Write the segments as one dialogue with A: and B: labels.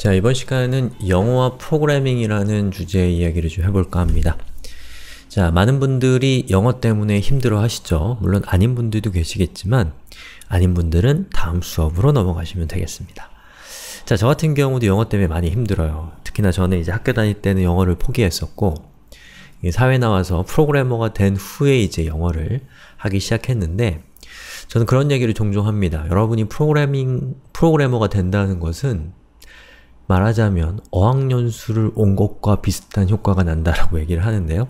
A: 자, 이번 시간에는 영어와 프로그래밍이라는 주제의 이야기를 좀 해볼까 합니다. 자, 많은 분들이 영어 때문에 힘들어 하시죠? 물론 아닌 분들도 계시겠지만 아닌 분들은 다음 수업으로 넘어가시면 되겠습니다. 자, 저 같은 경우도 영어 때문에 많이 힘들어요. 특히나 저는 이제 학교 다닐 때는 영어를 포기했었고 사회 나와서 프로그래머가 된 후에 이제 영어를 하기 시작했는데 저는 그런 얘기를 종종 합니다. 여러분이 프로그래밍, 프로그래머가 된다는 것은 말하자면 어학연수를 온 것과 비슷한 효과가 난다라고 얘기를 하는데요.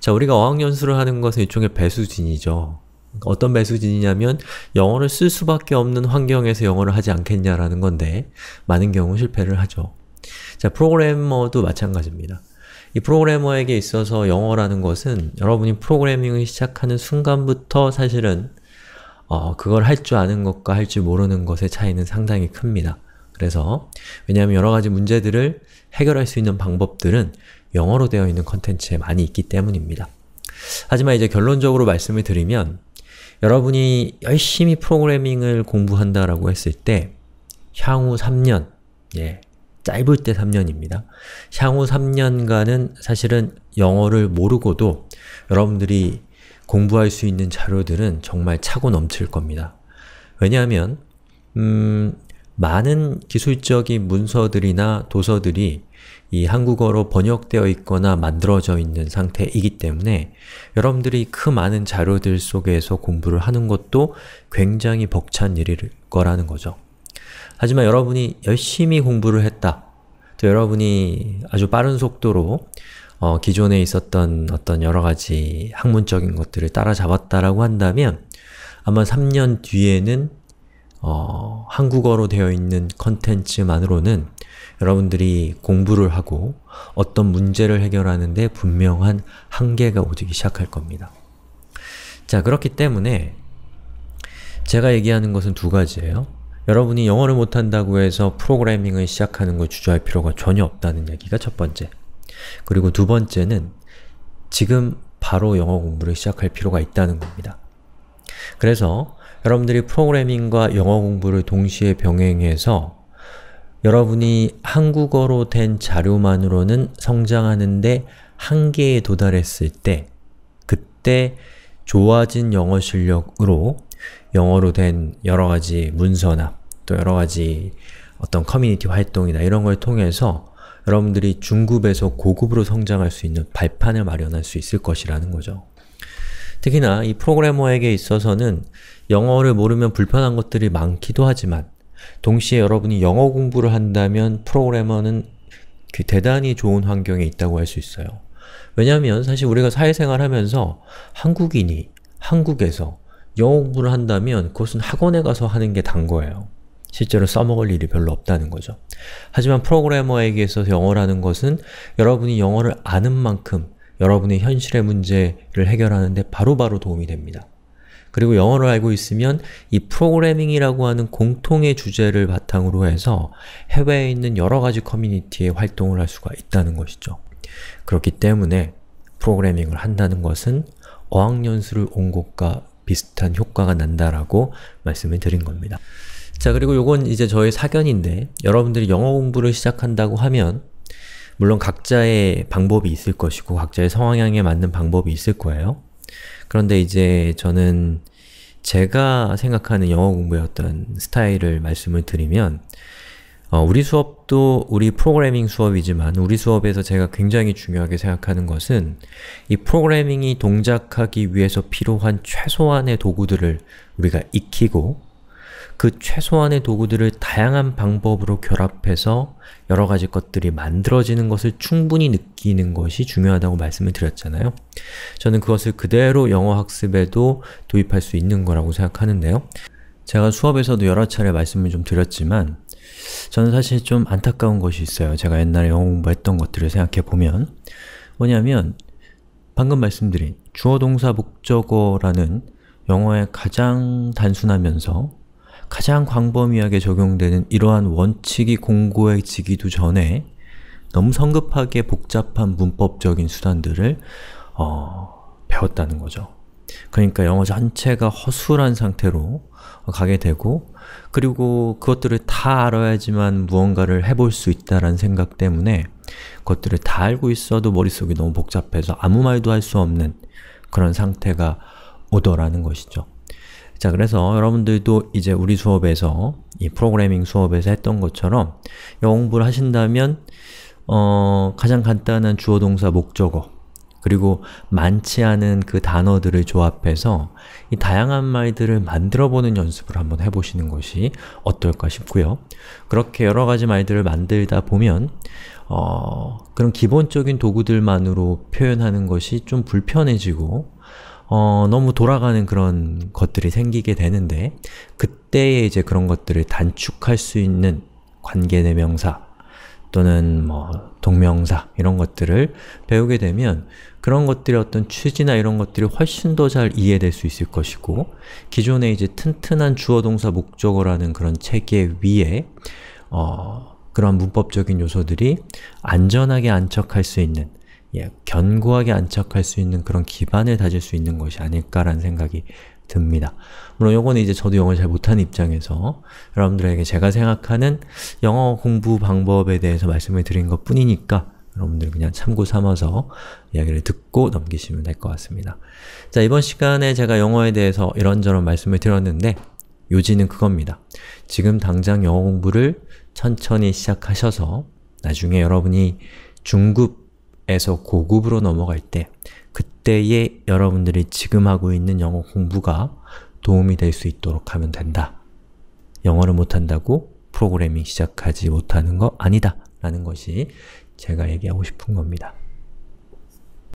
A: 자, 우리가 어학연수를 하는 것은 일종의 배수진이죠. 어떤 배수진이냐면 영어를 쓸 수밖에 없는 환경에서 영어를 하지 않겠냐라는 건데 많은 경우 실패를 하죠. 자, 프로그래머도 마찬가지입니다. 이 프로그래머에게 있어서 영어라는 것은 여러분이 프로그래밍을 시작하는 순간부터 사실은 어, 그걸 할 줄 아는 것과 할 줄 모르는 것의 차이는 상당히 큽니다. 그래서 왜냐하면 여러 가지 문제들을 해결할 수 있는 방법들은 영어로 되어 있는 컨텐츠에 많이 있기 때문입니다. 하지만 이제 결론적으로 말씀을 드리면 여러분이 열심히 프로그래밍을 공부한다라고 했을 때 향후 3년, 예, 짧을 때 3년입니다. 향후 3년간은 사실은 영어를 모르고도 여러분들이 공부할 수 있는 자료들은 정말 차고 넘칠 겁니다. 왜냐하면 음, 많은 기술적인 문서들이나 도서들이 이 한국어로 번역되어 있거나 만들어져 있는 상태이기 때문에 여러분들이 그 많은 자료들 속에서 공부를 하는 것도 굉장히 벅찬 일일 거라는 거죠. 하지만 여러분이 열심히 공부를 했다. 또 여러분이 아주 빠른 속도로 어, 기존에 있었던 어떤 여러 가지 학문적인 것들을 따라잡았다라고 한다면 아마 3년 뒤에는 어, 한국어로 되어 있는 컨텐츠만으로는 여러분들이 공부를 하고 어떤 문제를 해결하는데 분명한 한계가 오기 시작할 겁니다. 자, 그렇기 때문에 제가 얘기하는 것은 두 가지예요. 여러분이 영어를 못한다고 해서 프로그래밍을 시작하는 걸 주저할 필요가 전혀 없다는 얘기가 첫 번째. 그리고 두 번째는 지금 바로 영어 공부를 시작할 필요가 있다는 겁니다. 그래서 여러분들이 프로그래밍과 영어 공부를 동시에 병행해서 여러분이 한국어로 된 자료만으로는 성장하는데 한계에 도달했을 때 그때 좋아진 영어 실력으로 영어로 된 여러가지 문서나 또 여러가지 어떤 커뮤니티 활동이나 이런 걸 통해서 여러분들이 중급에서 고급으로 성장할 수 있는 발판을 마련할 수 있을 것이라는 거죠. 특히나 이 프로그래머에게 있어서는 영어를 모르면 불편한 것들이 많기도 하지만 동시에 여러분이 영어 공부를 한다면 프로그래머는 그 대단히 좋은 환경에 있다고 할 수 있어요. 왜냐하면 사실 우리가 사회생활 하면서 한국인이 한국에서 영어 공부를 한다면 그것은 학원에 가서 하는 게 단 거예요. 실제로 써먹을 일이 별로 없다는 거죠. 하지만 프로그래머에게 있어서 영어라는 것은 여러분이 영어를 아는 만큼 여러분의 현실의 문제를 해결하는데 바로 바로 도움이 됩니다. 그리고 영어를 알고 있으면 이 프로그래밍이라고 하는 공통의 주제를 바탕으로 해서 해외에 있는 여러 가지 커뮤니티에 활동을 할 수가 있다는 것이죠. 그렇기 때문에 프로그래밍을 한다는 것은 어학연수를 온 것과 비슷한 효과가 난다라고 말씀을 드린 겁니다. 자 그리고 요건 이제 저의 사견인데 여러분들이 영어 공부를 시작한다고 하면 물론 각자의 방법이 있을 것이고 각자의 성향에 맞는 방법이 있을 거예요. 그런데 이제 저는 제가 생각하는 영어 공부의 어떤 스타일을 말씀을 드리면 어, 우리 수업도 우리 프로그래밍 수업이지만 우리 수업에서 제가 굉장히 중요하게 생각하는 것은 이 프로그래밍이 동작하기 위해서 필요한 최소한의 도구들을 우리가 익히고 그 최소한의 도구들을 다양한 방법으로 결합해서 여러 가지 것들이 만들어지는 것을 충분히 느끼는 것이 중요하다고 말씀을 드렸잖아요. 저는 그것을 그대로 영어 학습에도 도입할 수 있는 거라고 생각하는데요. 제가 수업에서도 여러 차례 말씀을 좀 드렸지만 저는 사실 좀 안타까운 것이 있어요. 제가 옛날에 영어 공부했던 것들을 생각해보면 뭐냐면 방금 말씀드린 주어동사 목적어라는 영어의 가장 단순하면서 가장 광범위하게 적용되는 이러한 원칙이 공고해지기도 전에 너무 성급하게 복잡한 문법적인 수단들을 어, 배웠다는 거죠. 그러니까 영어 전체가 허술한 상태로 가게 되고 그리고 그것들을 다 알아야지만 무언가를 해볼 수있다는 생각 때문에 그것들을 다 알고 있어도 머릿속이 너무 복잡해서 아무 말도 할 수 없는 그런 상태가 오더라는 것이죠. 자, 그래서 여러분들도 이제 우리 수업에서 이 프로그래밍 수업에서 했던 것처럼 영어 공부를 하신다면 어, 가장 간단한 주어 동사 목적어 그리고 많지 않은 그 단어들을 조합해서 이 다양한 말들을 만들어보는 연습을 한번 해보시는 것이 어떨까 싶고요. 그렇게 여러 가지 말들을 만들다 보면 어, 그런 기본적인 도구들만으로 표현하는 것이 좀 불편해지고 어, 너무 돌아가는 그런 것들이 생기게 되는데 그때에 이제 그런 것들을 단축할 수 있는 관계대명사 또는 뭐 동명사 이런 것들을 배우게 되면 그런 것들의 어떤 취지나 이런 것들이 훨씬 더 잘 이해될 수 있을 것이고 기존의 이제 튼튼한 주어동사 목적어라는 그런 체계 위에 어, 그런 문법적인 요소들이 안전하게 안착할 수 있는 예, 견고하게 안착할 수 있는 그런 기반을 다질 수 있는 것이 아닐까라는 생각이 듭니다. 물론 요거는 이제 저도 영어를 잘 못하는 입장에서 여러분들에게 제가 생각하는 영어 공부 방법에 대해서 말씀을 드린 것 뿐이니까 여러분들 그냥 참고 삼아서 이야기를 듣고 넘기시면 될 것 같습니다. 자, 이번 시간에 제가 영어에 대해서 이런저런 말씀을 드렸는데 요지는 그겁니다. 지금 당장 영어 공부를 천천히 시작하셔서 나중에 여러분이 중급 에서 고급으로 넘어갈 때 그때에 여러분들이 지금 하고 있는 영어 공부가 도움이 될 수 있도록 하면 된다. 영어를 못한다고 프로그래밍 시작하지 못하는 거 아니다 라는 것이 제가 얘기하고 싶은 겁니다.